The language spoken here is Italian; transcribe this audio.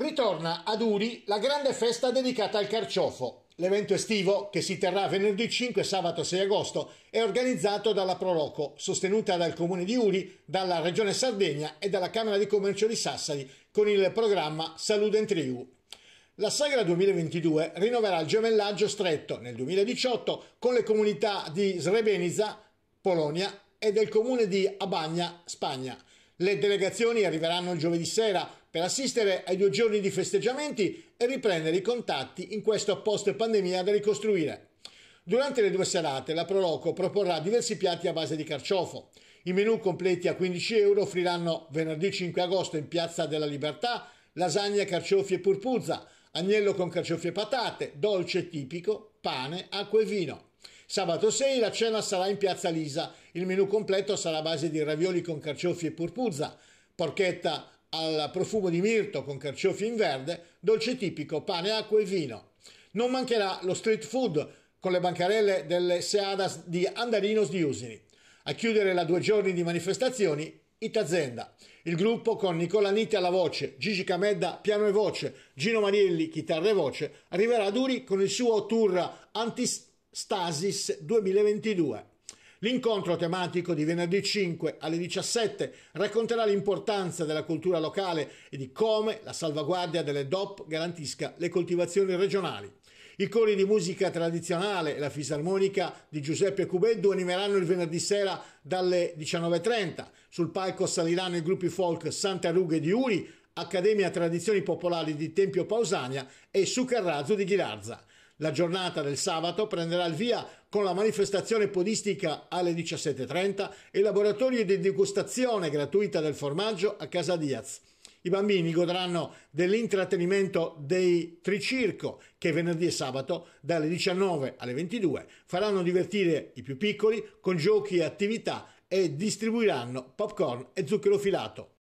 Ritorna ad Uri la grande festa dedicata al carciofo. L'evento estivo, che si terrà venerdì 5 e sabato 6 agosto, è organizzato dalla Proloco, sostenuta dal Comune di Uri, dalla Regione Sardegna e dalla Camera di Commercio di Sassari, con il programma Salud in Triu. La Sagra 2022 rinnoverà il gemellaggio stretto nel 2018 con le comunità di Srebrenica, Polonia e del comune di Abagna, Spagna. Le delegazioni arriveranno il giovedì sera per assistere ai due giorni di festeggiamenti e riprendere i contatti in questo post-pandemia da ricostruire. Durante le due serate la Proloco proporrà diversi piatti a base di carciofo. I menù completi a 15 euro offriranno venerdì 5 agosto in Piazza della Libertà lasagne, carciofi e purpuzza, agnello con carciofi e patate, dolce tipico, pane, acqua e vino. Sabato 6 la cena sarà in Piazza Lisa. Il menù completo sarà a base di ravioli con carciofi e purpuzza, porchetta al profumo di mirto con carciofi in verde, dolce tipico, pane, acqua e vino. Non mancherà lo street food con le bancarelle delle seadas di Andarinos di Usini. A chiudere la due giorni di manifestazioni, Itazenda, il gruppo con Nicola Nitti alla voce, Gigi Camedda piano e voce, Gino Marielli chitarra e voce, arriverà a Duri con il suo tour Antistasis 2022. L'incontro tematico di venerdì 5 alle 17 racconterà l'importanza della cultura locale e di come la salvaguardia delle DOP garantisca le coltivazioni regionali. I cori di musica tradizionale e la fisarmonica di Giuseppe Cubeddu animeranno il venerdì sera dalle 19.30. Sul palco saliranno i gruppi folk Santa Rughe di Uri, Accademia Tradizioni Popolari di Tempio Pausania e Su Sucarrazzo di Ghirarza. La giornata del sabato prenderà il via con la manifestazione podistica alle 17.30 e il laboratorio di degustazione gratuita del formaggio a Casa Diaz. I bambini godranno dell'intrattenimento dei Tricirco che venerdì e sabato dalle 19 alle 22 faranno divertire i più piccoli con giochi e attività e distribuiranno popcorn e zucchero filato.